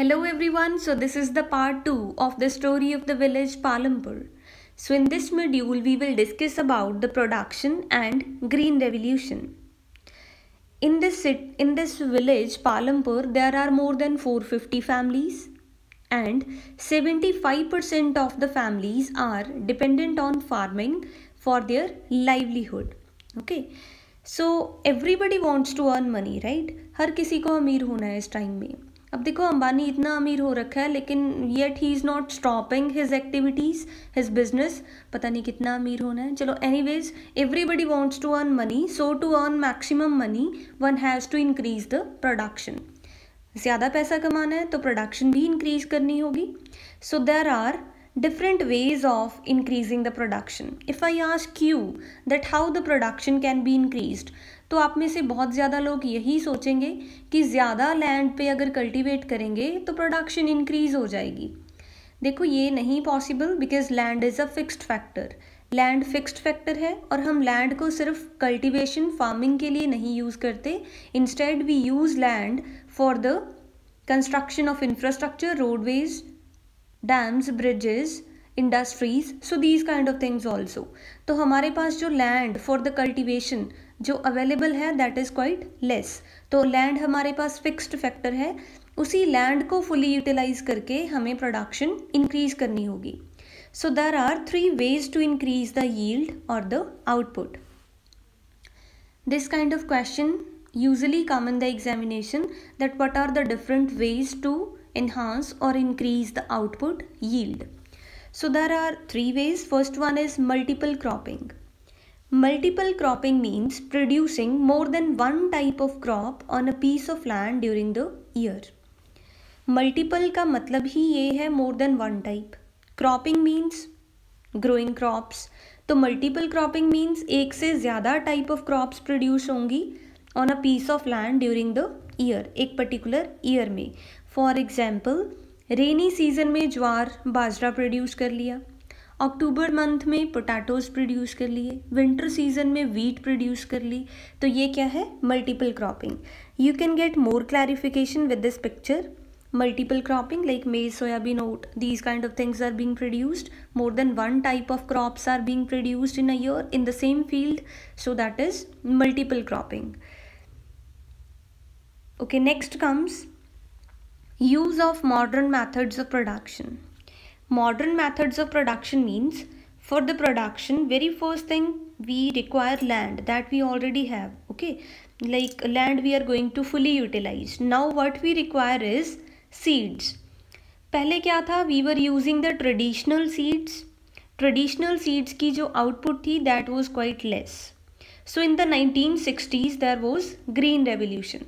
Hello everyone, so this is the part 2 of the story of the village Palampur. So in this module we will discuss about the production and green revolution. In this in this village Palampur there are more than 450 families and 75% of the families are dependent on farming for their livelihood. Okay. So everybody wants to earn money, right? हर किसी को अमीर होना है इस time में अब देखो अंबानी इतना अमीर हो रखा है लेकिन yet he is not stopping his activities his business पता नहीं कितना अमीर होना है चलो anyways everybody wants to earn money so to earn maximum money one has to increase the production ज़्यादा पैसा कमाना है तो प्रोडक्शन भी इंक्रीज करनी होगी so there are different ways of increasing the production. If I ask you that how the production can be increased, तो आप में से बहुत ज़्यादा लोग यही सोचेंगे कि ज़्यादा लैंड पे अगर कल्टीवेट करेंगे तो प्रोडक्शन इंक्रीज़ हो जाएगी देखो ये नहीं possible because land is a fixed factor land fixed factor है और हम लैंड को सिर्फ कल्टीवेशन फार्मिंग के लिए नहीं यूज़ करते instead we use land for the construction of infrastructure roadways dams bridges industries so these kind of things also तो हमारे पास जो लैंड फॉर द कल्टिवेशन जो अवेलेबल है दैट इज़ क्वाइट लेस तो लैंड हमारे पास फिक्स्ड फैक्टर है उसी लैंड को फुली यूटिलाइज करके हमें प्रोडक्शन इंक्रीज करनी होगी so there are three ways to increase the yield और the output this kind of question usually come the examination examination what are the different ways to enhance or increase the output yield. So there are three ways. First one is multiple cropping. Multiple cropping means producing more than one type of crop on a piece of land during the year. Multiple का मतलब ही ये है more than one type cropping means growing crops तो multiple cropping means एक से ज़्यादा type of crops produce होंगी on a piece of land during the year एक पर्टिकुलर ईयर में फॉर एग्ज़ाम्पल रेनी सीज़न में ज्वार बाजरा प्रोड्यूस कर लिया अक्टूबर मंथ में पोटैटोज प्रोड्यूस कर लिए विंटर सीजन में वीट प्रोड्यूस कर ली तो ये क्या है multiple cropping you can get more clarification with this picture multiple cropping like maize soybean oat these kind of things are being produced more than one type of crops are being produced in a year in the same field so that is multiple cropping okay next comes Use of modern methods of production. Modern methods of production means for the production very first thing we require land that we already have okay like land we are going to fully utilize now what we require is seeds पहले क्या था We were using the traditional seeds. Traditional seeds की जो output थी that was quite less. So in the nineteen sixties, there was green revolution.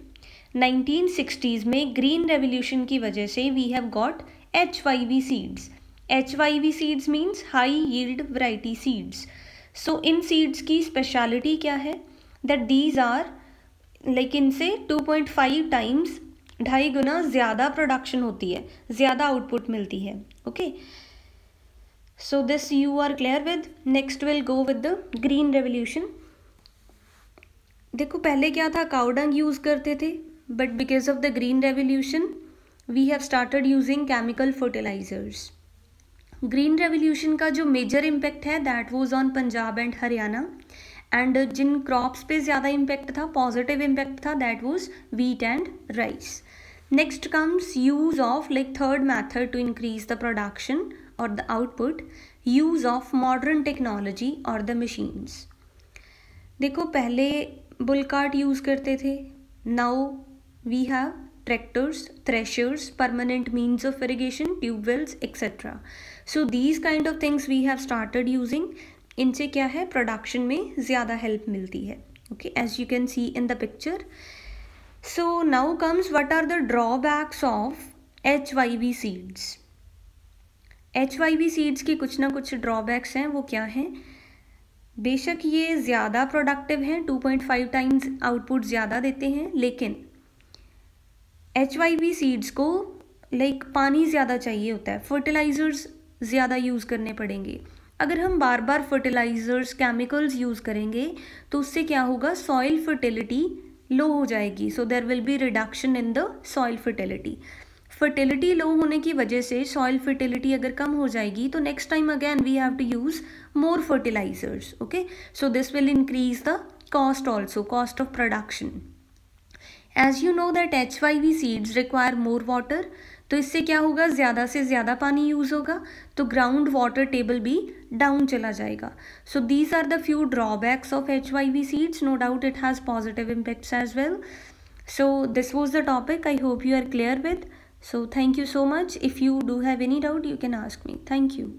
1960s में green revolution की वजह से we have got H Y V seeds H Y V seeds means high yield variety seeds so इन seeds की speciality क्या है that these are like इनसे 2.5 times ढाई गुना ज़्यादा प्रोडक्शन होती है ज़्यादा आउटपुट मिलती है okay so this you are clear with next will go with the green revolution देखो पहले क्या था काउडंग यूज़ करते थे but because of the green revolution we have started using chemical fertilizers green revolution का जो मेजर इम्पैक्ट है that was on Punjab and Haryana and जिन क्रॉप्स पे ज़्यादा इम्पैक्ट था पॉजिटिव इम्पैक्ट था that was wheat and rice next comes use of like third method to increase the production और the output use of modern technology और the machines देखो पहले bull cart use करते थे now we have tractors, threshers, permanent means of irrigation, tube wells, etc. So these kind of things we have started using. इनसे क्या है production में ज़्यादा हेल्प मिलती है okay as you can see in the picture so now comes what are the drawbacks of H Y V seeds H Y V seeds के कुछ ना कुछ ड्रॉबैक्स हैं वो क्या हैं बेशक ये ज़्यादा प्रोडक्टिव हैं 2.5 टाइम्स आउटपुट ज़्यादा देते हैं लेकिन एच वाई वी सीड्स को लाइक पानी ज़्यादा चाहिए होता है फर्टिलाइज़र्स ज़्यादा यूज़ करने पड़ेंगे अगर हम बार बार फर्टिलाइज़र्स केमिकल्स यूज़ करेंगे तो उससे क्या होगा सॉइल फर्टिलिटी लो हो जाएगी so there will be reduction in the soil fertility fertility low होने की वजह से सॉइल फर्टिलिटी अगर कम हो जाएगी तो next time again we have to use more fertilisers okay so this will increase the cost also cost of production as you know that H Y V seeds require more water तो इससे क्या होगा ज़्यादा से ज़्यादा पानी use होगा तो ग्राउंड वाटर टेबल भी डाउन चला जाएगा so these are the few drawbacks of H Y V seeds no doubt it has positive impacts as well so this was the topic I hope you are clear with so thank you so much if you do have any doubt you can ask me thank you